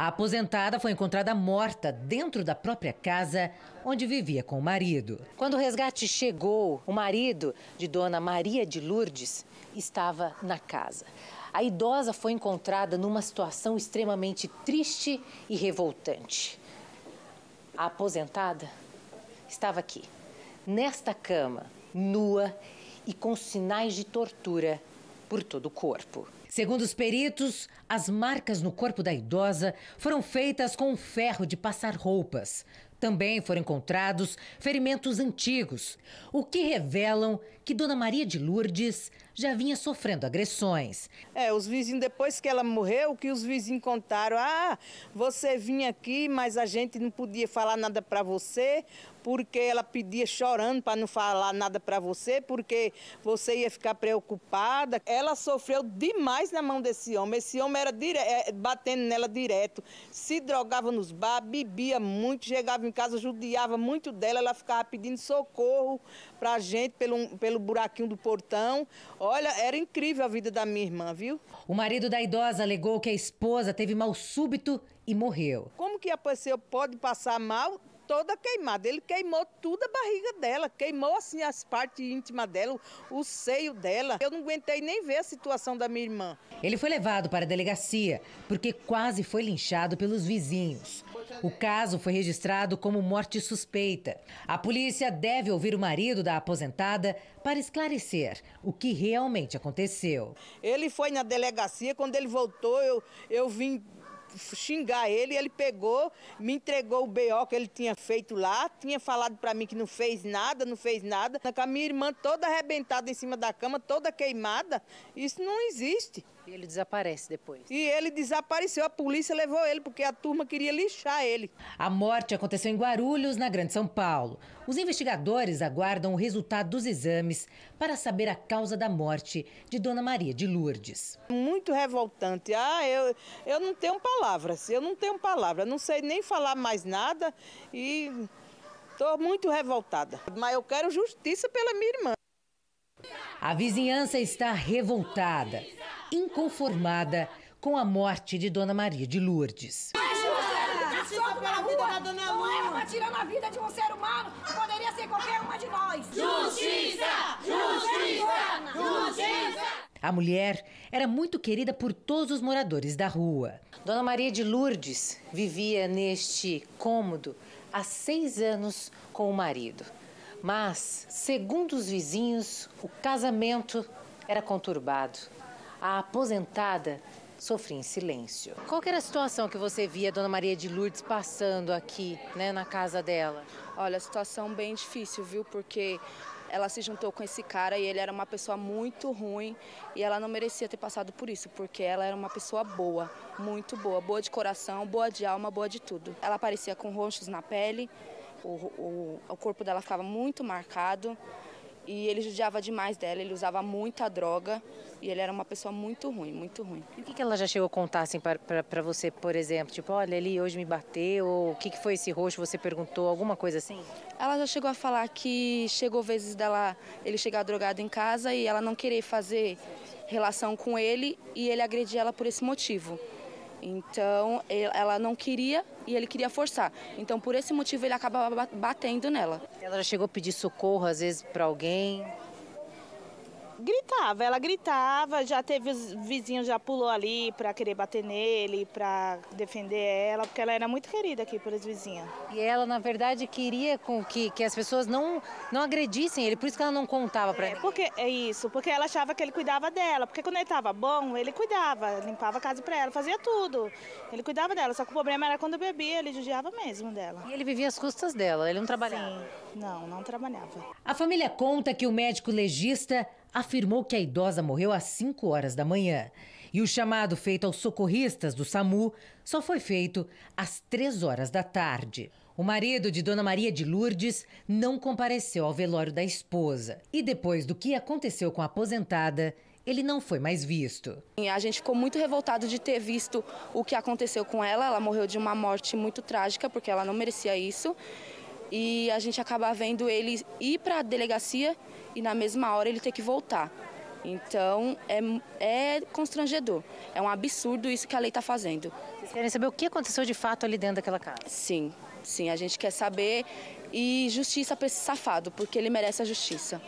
A aposentada foi encontrada morta dentro da própria casa onde vivia com o marido. Quando o resgate chegou, o marido de dona Maria de Lourdes estava na casa. A idosa foi encontrada numa situação extremamente triste e revoltante. A aposentada estava aqui, nesta cama, nua e com sinais de tortura por todo o corpo. Segundo os peritos, as marcas no corpo da idosa foram feitas com ferro de passar roupas. Também foram encontrados ferimentos antigos, o que revelam que Dona Maria de Lourdes já vinha sofrendo agressões. É, os vizinhos, depois que ela morreu, que os vizinhos contaram: ah, você vinha aqui, mas a gente não podia falar nada para você, porque ela pedia chorando para não falar nada para você, porque você ia ficar preocupada. Ela sofreu demais na mão desse homem. Esse homem era dire... É, batendo nela direto, se drogava nos bar, bebia muito, chegava em em casa judiava muito dela, ela ficava pedindo socorro para a gente pelo, pelo buraquinho do portão. Olha, era incrível a vida da minha irmã, viu? O marido da idosa alegou que a esposa teve mal súbito e morreu. Como que a pessoa pode passar mal toda queimada. Ele queimou tudo a barriga dela, queimou assim as partes íntimas dela, o, o seio dela. Eu não aguentei nem ver a situação da minha irmã. Ele foi levado para a delegacia porque quase foi linchado pelos vizinhos. O caso foi registrado como morte suspeita. A polícia deve ouvir o marido da aposentada para esclarecer o que realmente aconteceu. Ele foi na delegacia, quando ele voltou, eu, eu vim xingar ele, ele pegou, me entregou o BO que ele tinha feito lá, tinha falado para mim que não fez nada, não fez nada, com a minha irmã toda arrebentada em cima da cama, toda queimada, isso não existe. E ele desaparece depois. E ele desapareceu, a polícia levou ele porque a turma queria lixar ele. A morte aconteceu em Guarulhos, na Grande São Paulo. Os investigadores aguardam o resultado dos exames para saber a causa da morte de Dona Maria de Lourdes. Muito revoltante. Ah, eu, eu não tenho palavras palavras. Eu não tenho palavras, não sei nem falar mais nada e estou muito revoltada. Mas eu quero justiça pela minha irmã. A vizinhança está revoltada, inconformada com a morte de Dona Maria de Lourdes. Justiça pela vida tirando a vida de um ser humano que poderia ser qualquer uma de nós. Justiça! Justiça! Justiça! A mulher era muito querida por todos os moradores da rua. Dona Maria de Lourdes vivia neste cômodo há seis anos com o marido. Mas, segundo os vizinhos, o casamento era conturbado. A aposentada sofria em silêncio. Qual era a situação que você via Dona Maria de Lourdes passando aqui, né, na casa dela? Olha, situação bem difícil, viu? Porque ela se juntou com esse cara e ele era uma pessoa muito ruim e ela não merecia ter passado por isso, porque ela era uma pessoa boa, muito boa, boa de coração, boa de alma, boa de tudo. Ela aparecia com roxos na pele, o, o, o corpo dela ficava muito marcado. E ele judiava demais dela, ele usava muita droga e ele era uma pessoa muito ruim, muito ruim. E o que, que ela já chegou a contar assim, para você, por exemplo? Tipo, olha, ele hoje me bateu, o que, que foi esse rosto? Você perguntou, alguma coisa assim? Ela já chegou a falar que chegou vezes dela, ele chegar drogado em casa e ela não querer fazer relação com ele e ele agredir ela por esse motivo. Então ela não queria e ele queria forçar. Então por esse motivo ele acabava batendo nela. Ela chegou a pedir socorro às vezes para alguém? Gritava, ela gritava, já teve os vizinhos já pulou ali para querer bater nele, para defender ela, porque ela era muito querida aqui pelos vizinhos E ela, na verdade, queria com que, que as pessoas não, não agredissem ele, por isso que ela não contava para é, Porque, é isso, porque ela achava que ele cuidava dela, porque quando ele tava bom, ele cuidava, limpava a casa para ela, fazia tudo. Ele cuidava dela, só que o problema era quando bebia, ele judiava mesmo dela. E ele vivia às custas dela, ele não trabalhava? Sim, não, não trabalhava. A família conta que o médico legista afirmou que a idosa morreu às 5 horas da manhã. E o chamado feito aos socorristas do SAMU só foi feito às 3 horas da tarde. O marido de Dona Maria de Lourdes não compareceu ao velório da esposa. E depois do que aconteceu com a aposentada, ele não foi mais visto. A gente ficou muito revoltado de ter visto o que aconteceu com ela. Ela morreu de uma morte muito trágica, porque ela não merecia isso e a gente acaba vendo ele ir para a delegacia e na mesma hora ele ter que voltar. Então é, é constrangedor, é um absurdo isso que a lei está fazendo. Vocês querem saber o que aconteceu de fato ali dentro daquela casa? Sim, sim, a gente quer saber e justiça para esse safado, porque ele merece a justiça.